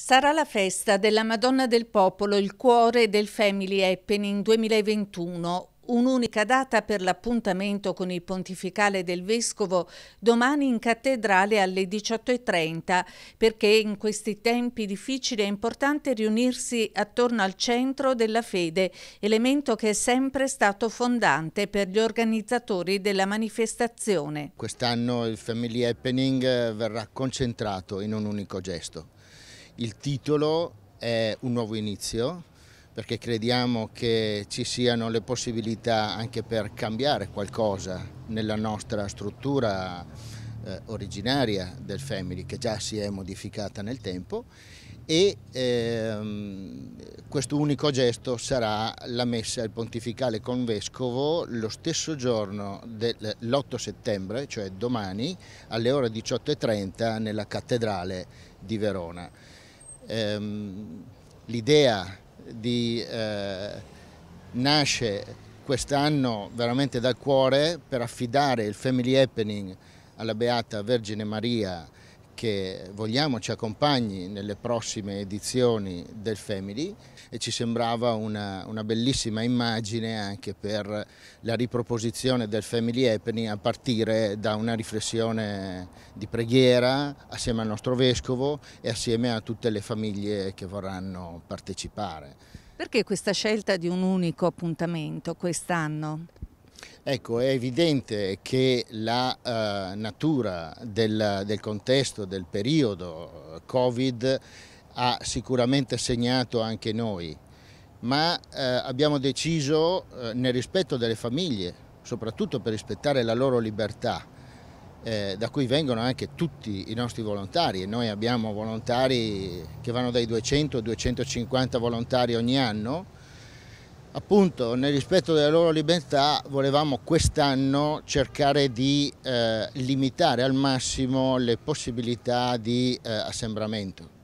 Sarà la festa della Madonna del Popolo, il cuore del Family Happening 2021, un'unica data per l'appuntamento con il pontificale del Vescovo domani in cattedrale alle 18.30, perché in questi tempi difficili è importante riunirsi attorno al centro della fede, elemento che è sempre stato fondante per gli organizzatori della manifestazione. Quest'anno il Family Happening eh, verrà concentrato in un unico gesto il titolo è Un nuovo inizio perché crediamo che ci siano le possibilità anche per cambiare qualcosa nella nostra struttura eh, originaria del Family che già si è modificata nel tempo e ehm, questo unico gesto sarà la messa al pontificale convescovo lo stesso giorno dell'8 settembre, cioè domani alle ore 18.30 nella cattedrale di Verona ehm, l'idea di eh, nasce quest'anno veramente dal cuore per affidare il Family Happening alla Beata Vergine Maria che vogliamo ci accompagni nelle prossime edizioni del Family e ci sembrava una, una bellissima immagine anche per la riproposizione del Family Happening a partire da una riflessione di preghiera assieme al nostro Vescovo e assieme a tutte le famiglie che vorranno partecipare. Perché questa scelta di un unico appuntamento quest'anno? Ecco, è evidente che la eh, natura del, del contesto, del periodo eh, Covid ha sicuramente segnato anche noi, ma eh, abbiamo deciso eh, nel rispetto delle famiglie, soprattutto per rispettare la loro libertà, eh, da cui vengono anche tutti i nostri volontari. e Noi abbiamo volontari che vanno dai 200 ai 250 volontari ogni anno, appunto nel rispetto della loro libertà volevamo quest'anno cercare di eh, limitare al massimo le possibilità di eh, assembramento.